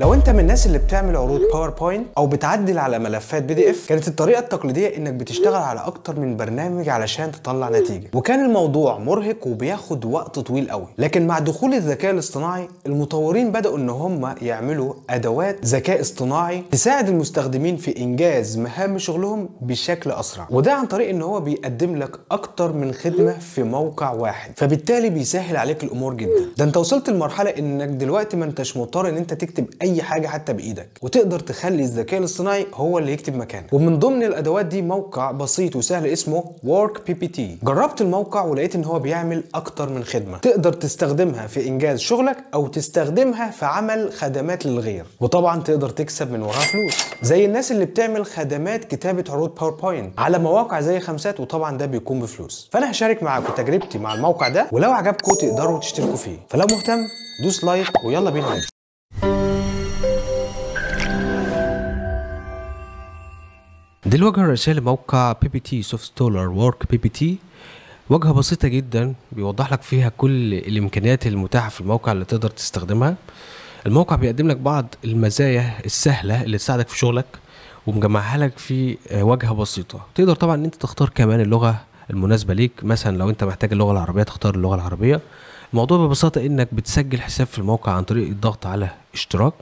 لو انت من الناس اللي بتعمل عروض باوربوينت او بتعدل على ملفات بي دي اف كانت الطريقه التقليديه انك بتشتغل على اكتر من برنامج علشان تطلع نتيجه وكان الموضوع مرهق وبياخد وقت طويل قوي لكن مع دخول الذكاء الاصطناعي المطورين بداوا ان هم يعملوا ادوات ذكاء اصطناعي تساعد المستخدمين في انجاز مهام شغلهم بشكل اسرع وده عن طريق ان هو بيقدم لك اكتر من خدمه في موقع واحد فبالتالي بيسهل عليك الامور جدا ده انت وصلت لمرحله انك دلوقتي ما انتش مضطر ان انت تكتب اي اي حاجه حتى بايدك وتقدر تخلي الذكاء الاصطناعي هو اللي يكتب مكانك ومن ضمن الادوات دي موقع بسيط وسهل اسمه ورك بي بي تي جربت الموقع ولقيت ان هو بيعمل اكتر من خدمه تقدر تستخدمها في انجاز شغلك او تستخدمها في عمل خدمات للغير وطبعا تقدر تكسب من وراها فلوس زي الناس اللي بتعمل خدمات كتابه عروض باوربوينت على مواقع زي خمسات وطبعا ده بيكون بفلوس فانا هشارك معاكم تجربتي مع الموقع ده ولو عجبكم تقدروا تشتركوا فيه فلو مهتم دوس لايك ويلا بينا دي الواجهة الرئيسية لموقع بي بي تي سوفت ستولر وورك بي بي تي واجهة بسيطة جدا بيوضح لك فيها كل الإمكانيات المتاحة في الموقع اللي تقدر تستخدمها الموقع بيقدم لك بعض المزايا السهلة اللي تساعدك في شغلك ومجمعها لك في واجهة بسيطة تقدر طبعا ان انت تختار كمان اللغة المناسبة ليك مثلا لو انت محتاج اللغة العربية تختار اللغة العربية الموضوع ببساطة انك بتسجل حساب في الموقع عن طريق الضغط على اشتراك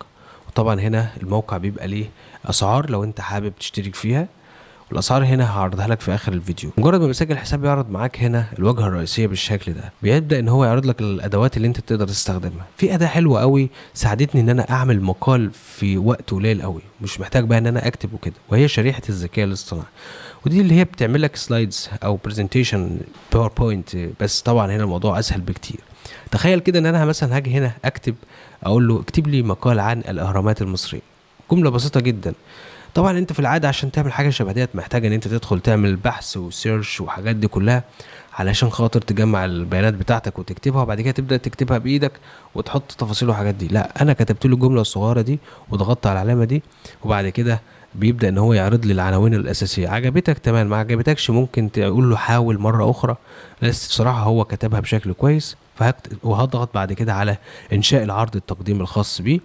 وطبعا هنا الموقع بيبقى ليه اسعار لو انت حابب تشترك فيها الاسعار هنا هعرضها لك في اخر الفيديو مجرد ما مسجل الحساب يعرض معاك هنا الواجهه الرئيسيه بالشكل ده بيبدا ان هو يعرض لك الادوات اللي انت بتقدر تستخدمها في اداه حلوه قوي ساعدتني ان انا اعمل مقال في وقت قليل قوي مش محتاج بقى ان انا اكتب وكده وهي شريحه الذكاء الاصطناعي ودي اللي هي بتعمل لك سلايدز او برزنتيشن باوربوينت بس طبعا هنا الموضوع اسهل بكتير تخيل كده ان انا مثلا هاجي هنا اكتب اقول له اكتب لي مقال عن الاهرامات المصريه جمله بسيطه جدا طبعا انت في العاده عشان تعمل حاجه شبه ديت محتاج ان انت تدخل تعمل بحث وسيرش وحاجات دي كلها علشان خاطر تجمع البيانات بتاعتك وتكتبها وبعد كده تبدا تكتبها بايدك وتحط تفاصيل وحاجات دي لا انا كتبت له الجمله الصغيره دي وضغطت على العلامه دي وبعد كده بيبدا ان هو يعرض لي العناوين الاساسيه عجبتك تمام ما عجبتكش ممكن تقول له حاول مره اخرى بس بصراحه هو كتبها بشكل كويس وهضغط بعد كده على انشاء العرض التقديم الخاص بيه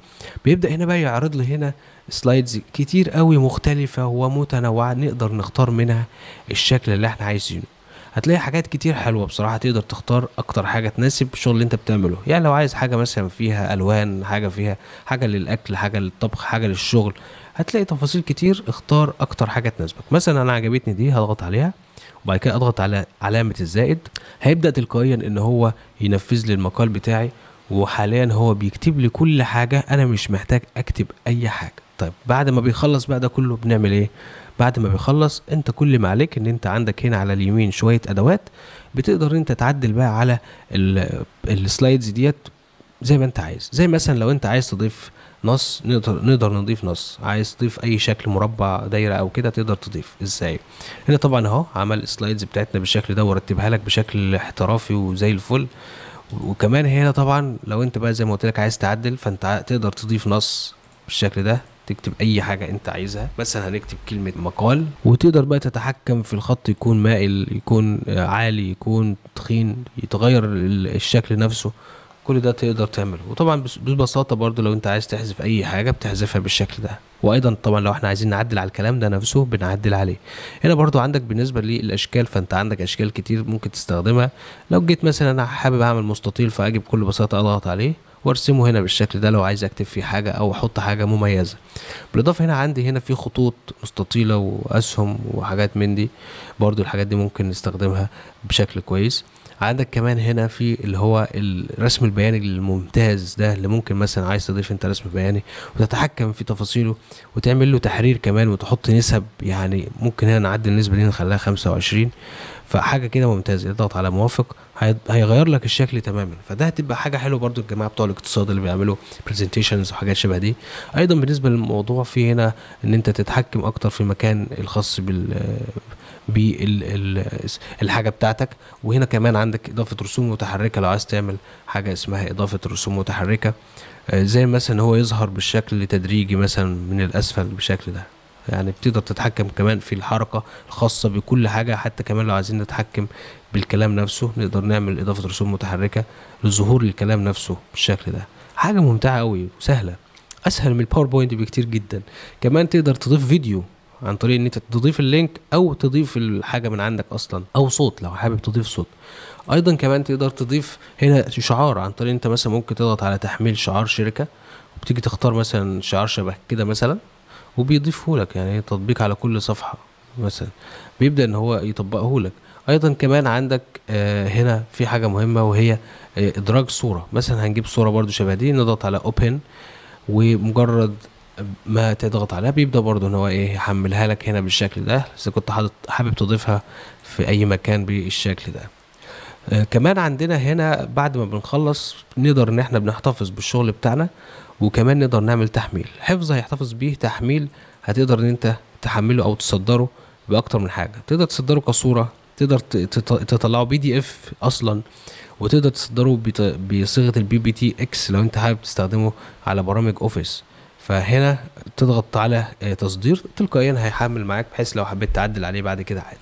بيبدا هنا بقى يعرض لي هنا سلايدز كتير قوي مختلفة ومتنوعة نقدر نختار منها الشكل اللي احنا عايزينه هتلاقي حاجات كتير حلوة بصراحة تقدر تختار أكتر حاجة تناسب الشغل اللي أنت بتعمله يعني لو عايز حاجة مثلا فيها ألوان حاجة فيها حاجة للأكل حاجة للطبخ حاجة للشغل هتلاقي تفاصيل كتير اختار أكتر حاجة تناسبك مثلا أنا عجبتني دي هضغط عليها وبعد كده أضغط على علامة الزائد هيبدأ تلقائيا إن هو ينفذ لي المقال بتاعي وحاليا هو بيكتب لي كل حاجة أنا مش محتاج أكتب أي حاجة طيب بعد ما بيخلص بقى ده كله بنعمل ايه بعد ما بيخلص انت كل ما عليك ان انت عندك هنا على اليمين شويه ادوات بتقدر ان انت تعدل بقى على السلايدز ديت زي ما انت عايز زي مثلا لو انت عايز تضيف نص نقدر نقدر نضيف نص عايز تضيف اي شكل مربع دايره او كده تقدر تضيف ازاي هنا طبعا اهو عمل السلايدز بتاعتنا بالشكل ده ورتبها لك بشكل احترافي وزي الفل وكمان هنا طبعا لو انت بقى زي ما قلت لك عايز تعدل فانت تقدر تضيف نص بالشكل ده تكتب اي حاجه انت عايزها مثلا هنكتب كلمه مقال وتقدر بقى تتحكم في الخط يكون مائل يكون عالي يكون تخين يتغير الشكل نفسه كل ده تقدر تعمله وطبعا ببساطة برضو لو انت عايز تحذف اي حاجة بتحذفها بالشكل ده وايضا طبعا لو احنا عايزين نعدل على الكلام ده نفسه بنعدل عليه هنا برضو عندك بالنسبة للاشكال فانت عندك اشكال كتير ممكن تستخدمها لو جيت مثلا انا حابب اعمل مستطيل فاجي بكل بساطة اضغط عليه وارسمه هنا بالشكل ده لو عايز اكتب فيه حاجه او احط حاجه مميزه بالاضافه هنا عندي هنا في خطوط مستطيله واسهم وحاجات من دي برضو الحاجات دي ممكن نستخدمها بشكل كويس عندك كمان هنا في اللي هو الرسم البياني الممتاز ده اللي ممكن مثلا عايز تضيف انت رسم بياني وتتحكم في تفاصيله وتعمل له تحرير كمان وتحط نسب يعني ممكن هنا نعدي النسبه دي نخليها 25 فحاجه كده ممتازه اضغط على موافق هيغير لك الشكل تماما فده هتبقى حاجه حلوه برضو الجماعه بتوع الاقتصاد اللي بيعملوا برزنتيشنز وحاجات شبه دي ايضا بالنسبه للموضوع في هنا ان انت تتحكم اكتر في مكان الخاص بال بالحاجه بتاعتك وهنا كمان عندك اضافه رسوم متحركه لو عايز تعمل حاجه اسمها اضافه رسوم متحركه آه، زي مثلا هو يظهر بالشكل تدريجي مثلا من الاسفل بالشكل ده يعني بتقدر تتحكم كمان في الحركه الخاصه بكل حاجه حتى كمان لو عايزين نتحكم بالكلام نفسه نقدر نعمل اضافه رسوم متحركه لظهور الكلام نفسه بالشكل ده حاجه ممتعه قوي وسهله اسهل من الباوربوينت بكتير جدا كمان تقدر تضيف فيديو عن طريق ان انت تضيف اللينك او تضيف الحاجه من عندك اصلا او صوت لو حابب تضيف صوت ايضا كمان تقدر تضيف هنا شعار عن طريق انت مثلا ممكن تضغط على تحميل شعار شركه وبتيجي تختار مثلا شعار شبه كده مثلا وبيضيفه لك يعني تطبيق على كل صفحه مثلا بيبدا ان هو يطبقه لك ايضا كمان عندك آه، هنا في حاجه مهمه وهي آه، ادراج صوره مثلا هنجيب صوره برده شبه دي نضغط على اوبن ومجرد ما تضغط عليها بيبدا برضه ان هو ايه يحملها لك هنا بالشكل ده اذا كنت حابب تضيفها في اي مكان بالشكل ده آه كمان عندنا هنا بعد ما بنخلص نقدر ان احنا بنحتفظ بالشغل بتاعنا وكمان نقدر نعمل تحميل حفظ هيحتفظ بيه تحميل هتقدر ان انت تحمله او تصدره باكتر من حاجه تقدر تصدره كصوره تقدر تطلعه بي دي اف اصلا وتقدر تصدره بصيغه البي بي تي اكس لو انت حابب تستخدمه على برامج اوفيس فهنا تضغط على آه، تصدير تلقائيا هيحمل معاك بحيث لو حبيت تعدل عليه بعد كده عادي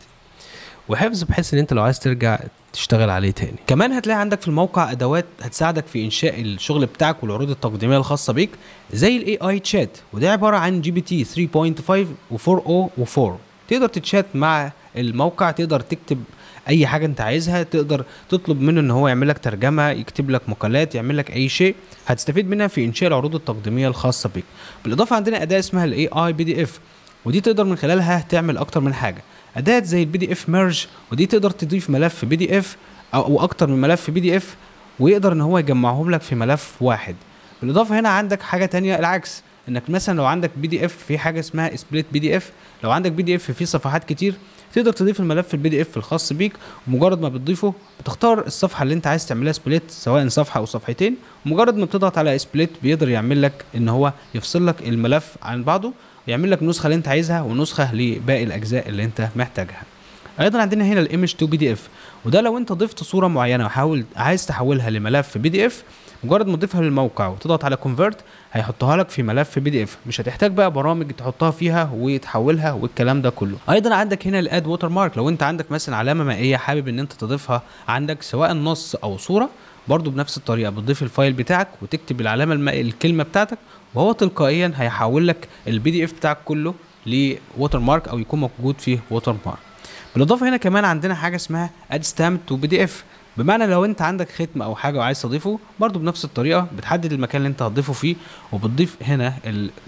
وحفظ بحيث ان انت لو عايز ترجع تشتغل عليه تاني كمان هتلاقي عندك في الموقع ادوات هتساعدك في انشاء الشغل بتاعك والعروض التقديميه الخاصه بيك زي الاي اي تشات وده عباره عن جي بي تي 3.5 و4 او و4 تقدر تتشات مع الموقع تقدر تكتب اي حاجه انت عايزها تقدر تطلب منه ان هو يعمل لك ترجمه يكتب لك مقالات يعمل لك اي شيء هتستفيد منها في انشاء العروض التقديميه الخاصه بك بالاضافه عندنا اداه اسمها الاي اي بي دي اف ودي تقدر من خلالها تعمل اكتر من حاجه اداه زي البي دي اف ميرج ودي تقدر تضيف ملف بي دي اف او اكتر من ملف بي دي اف ويقدر ان هو يجمعهم لك في ملف واحد بالاضافه هنا عندك حاجه تانية العكس انك مثلا لو عندك بي دي اف في حاجه اسمها سبليت بي دي اف لو عندك بي دي اف فيه صفحات كتير تقدر تضيف الملف البي دي اف الخاص بيك مجرد ما بتضيفه بتختار الصفحه اللي انت عايز تعملها سبليت سواء صفحه او صفحتين مجرد ما بتضغط على سبليت بيقدر يعمل لك ان هو يفصل لك الملف عن بعضه ويعمل لك النسخه اللي انت عايزها ونسخه لباقي الاجزاء اللي انت محتاجها ايضا عندنا هنا الايمج تو بي دي اف وده لو انت ضفت صوره معينه وحاول عايز تحولها لملف بي دي اف مجرد ما تضيفها للموقع وتضغط على كونفرت هيحطها لك في ملف بي دي اف مش هتحتاج بقى برامج تحطها فيها وتحولها والكلام ده كله ايضا عندك هنا الاد ووتر مارك لو انت عندك مثلا علامه مائيه حابب ان انت تضيفها عندك سواء نص او صوره برضو بنفس الطريقه بتضيف الفايل بتاعك وتكتب العلامه الم... الكلمه بتاعتك وهو تلقائيا هيحول لك البي دي اف بتاعك كله لوتر مارك او يكون موجود فيه ووتر مارك بالاضافه هنا كمان عندنا حاجه اسمها اد ستامب تو بي دي اف بمعنى لو انت عندك ختم او حاجه وعايز تضيفه برضو بنفس الطريقه بتحدد المكان اللي انت هتضيفه فيه وبتضيف هنا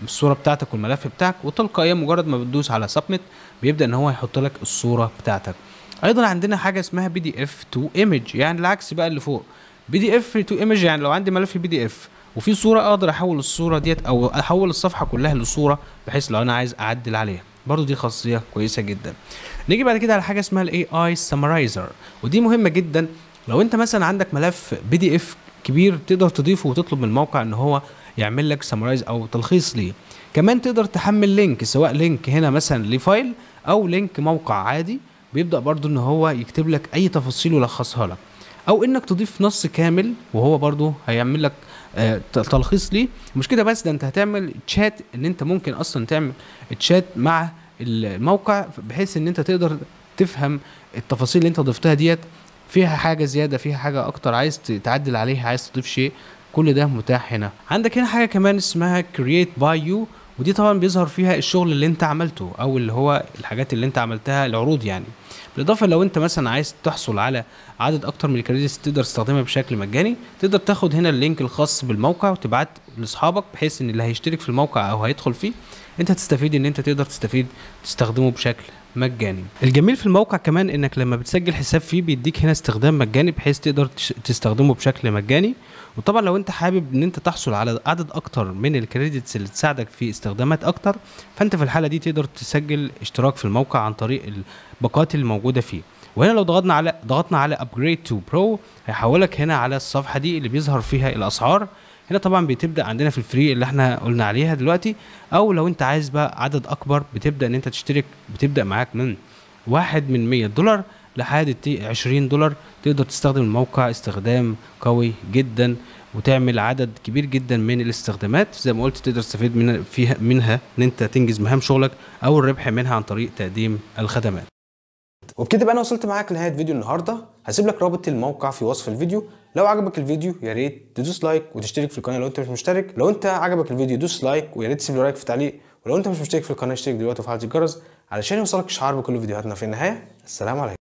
الصوره بتاعتك والملف بتاعك وتلقائيا مجرد ما بتدوس على سبميت بيبدا ان هو يحط لك الصوره بتاعتك ايضا عندنا حاجه اسمها بي دي اف تو ايمج يعني العكس بقى اللي فوق بي دي اف تو ايمج يعني لو عندي ملف بي دي اف وفي صوره اقدر احول الصوره ديت او احول الصفحه كلها لصوره بحيث لو انا عايز اعدل عليها برضو دي خاصيه كويسه جدا نيجي بعد كده على حاجه اسمها الاي اي سمرايزر ودي مهمه جدا لو انت مثلا عندك ملف بي دي اف كبير تقدر تضيفه وتطلب من الموقع ان هو يعمل لك سمرايز او تلخيص ليه كمان تقدر تحمل لينك سواء لينك هنا مثلا لفايل او لينك موقع عادي بيبدا برضو ان هو يكتب لك اي تفاصيل ويلخصها لك او انك تضيف نص كامل وهو برضو هيعمل لك آه تلخيص ليه مش كده بس ده انت هتعمل تشات ان انت ممكن اصلا تعمل تشات مع الموقع بحيث ان انت تقدر تفهم التفاصيل اللي انت ضفتها ديت فيها حاجه زياده فيها حاجه اكتر عايز تعدل عليها عايز تضيف شيء كل ده متاح هنا عندك هنا حاجه كمان اسمها كرييت باي يو ودي طبعا بيظهر فيها الشغل اللي انت عملته او اللي هو الحاجات اللي انت عملتها العروض يعني بالاضافه لو انت مثلا عايز تحصل على عدد اكتر من الكريدتس تقدر تستخدمها بشكل مجاني تقدر تاخد هنا اللينك الخاص بالموقع وتبعت لاصحابك بحيث ان اللي هيشترك في الموقع او هيدخل فيه انت هتستفيد ان انت تقدر تستفيد تستخدمه بشكل مجاني الجميل في الموقع كمان انك لما بتسجل حساب فيه بيديك هنا استخدام مجاني بحيث تقدر تستخدمه بشكل مجاني وطبعا لو انت حابب ان انت تحصل على عدد اكتر من الكريدتس اللي تساعدك في استخدامات اكتر فانت في الحاله دي تقدر تسجل اشتراك في الموقع عن طريق باقات اللي موجوده فيه وهنا لو ضغطنا على ضغطنا على ابجريد تو برو هيحولك هنا على الصفحه دي اللي بيظهر فيها الاسعار هنا طبعا بتبدا عندنا في الفري اللي احنا قلنا عليها دلوقتي او لو انت عايز بقى عدد اكبر بتبدا ان انت تشترك بتبدا معاك من واحد من 100 دولار لحد 20 دولار تقدر تستخدم الموقع استخدام قوي جدا وتعمل عدد كبير جدا من الاستخدامات زي ما قلت تقدر تستفيد منها فيها منها ان انت تنجز مهام شغلك او الربح منها عن طريق تقديم الخدمات وبكده بقى انا وصلت معاك لنهايه فيديو النهارده هسيب لك رابط الموقع في وصف الفيديو لو عجبك الفيديو يا ريت تدوس لايك وتشترك في القناه لو انت مش مشترك لو انت عجبك الفيديو دوس لايك ويا ريت تسيب لي رايك في تعليق ولو انت مش مشترك في القناه اشترك دلوقتي وفعل الجرس علشان يوصلك اشعار بكل فيديوهاتنا في النهايه السلام عليكم